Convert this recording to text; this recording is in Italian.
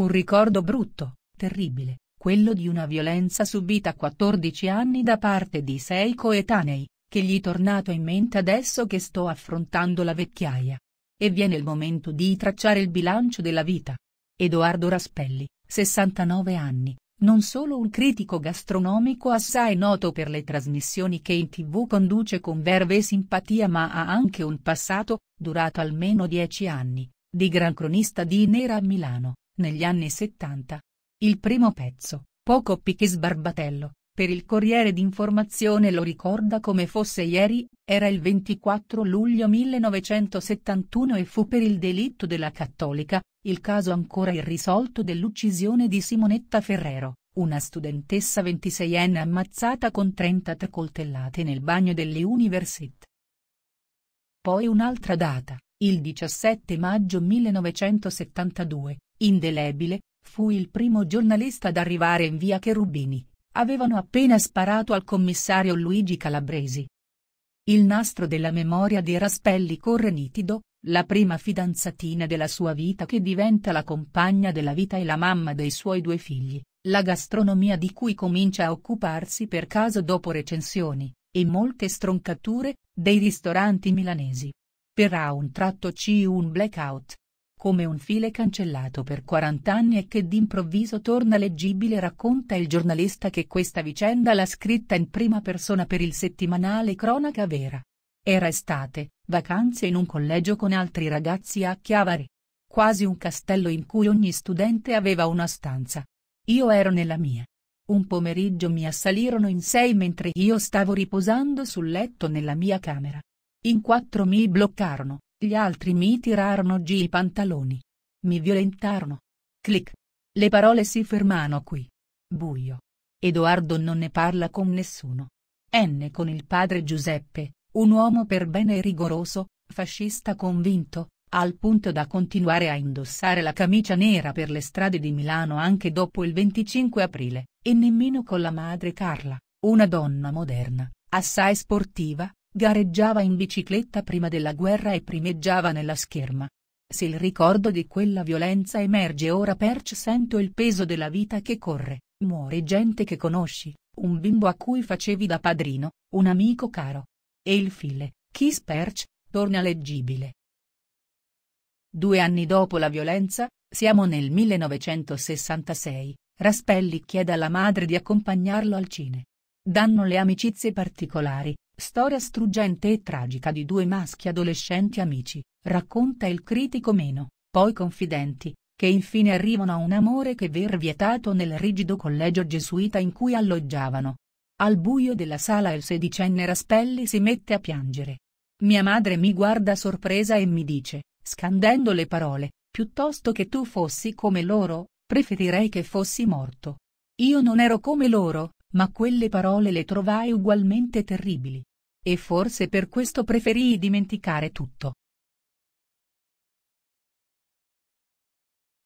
Un ricordo brutto, terribile, quello di una violenza subita a 14 anni da parte di sei coetanei, che gli è tornato in mente adesso che sto affrontando la vecchiaia. E viene il momento di tracciare il bilancio della vita. Edoardo Raspelli, 69 anni, non solo un critico gastronomico assai noto per le trasmissioni che in tv conduce con verve e simpatia ma ha anche un passato, durato almeno 10 anni, di gran cronista di Nera a Milano, negli anni 70. Il primo pezzo, poco più che sbarbatello, per il Corriere d'Informazione lo ricorda come fosse ieri, era il 24 luglio 1971 e fu per il delitto della Cattolica, il caso ancora irrisolto dell'uccisione di Simonetta Ferrero, una studentessa 26enne ammazzata con 33 coltellate nel bagno delle dell'Universit. Poi un'altra data, il 17 maggio 1972, indelebile, fu il primo giornalista ad arrivare in via Cherubini. Avevano appena sparato al commissario Luigi Calabresi. Il nastro della memoria di Raspelli corre nitido, la prima fidanzatina della sua vita che diventa la compagna della vita e la mamma dei suoi due figli, la gastronomia di cui comincia a occuparsi per caso dopo recensioni, e molte stroncature, dei ristoranti milanesi per a un tratto C un blackout. Come un file cancellato per 40 anni e che d'improvviso torna leggibile racconta il giornalista che questa vicenda l'ha scritta in prima persona per il settimanale Cronaca Vera. Era estate, vacanze in un collegio con altri ragazzi a Chiavari. Quasi un castello in cui ogni studente aveva una stanza. Io ero nella mia. Un pomeriggio mi assalirono in sei mentre io stavo riposando sul letto nella mia camera. In quattro mi bloccarono, gli altri mi tirarono giù i pantaloni. Mi violentarono. Clic. Le parole si fermano qui. Buio. Edoardo non ne parla con nessuno. N con il padre Giuseppe, un uomo per bene rigoroso, fascista convinto, al punto da continuare a indossare la camicia nera per le strade di Milano anche dopo il 25 aprile, e nemmeno con la madre Carla, una donna moderna, assai sportiva, Gareggiava in bicicletta prima della guerra e primeggiava nella scherma. Se il ricordo di quella violenza emerge ora Perch sento il peso della vita che corre, muore gente che conosci, un bimbo a cui facevi da padrino, un amico caro. E il file, Kiss Perch, torna leggibile. Due anni dopo la violenza, siamo nel 1966, Raspelli chiede alla madre di accompagnarlo al cine. Danno le amicizie particolari, Storia struggente e tragica di due maschi adolescenti amici, racconta il critico meno, poi confidenti, che infine arrivano a un amore che v'è vietato nel rigido collegio gesuita in cui alloggiavano. Al buio della sala il sedicenne Raspelli si mette a piangere. Mia madre mi guarda sorpresa e mi dice, scandendo le parole, piuttosto che tu fossi come loro, preferirei che fossi morto. Io non ero come loro, ma quelle parole le trovai ugualmente terribili. E forse per questo preferii dimenticare tutto.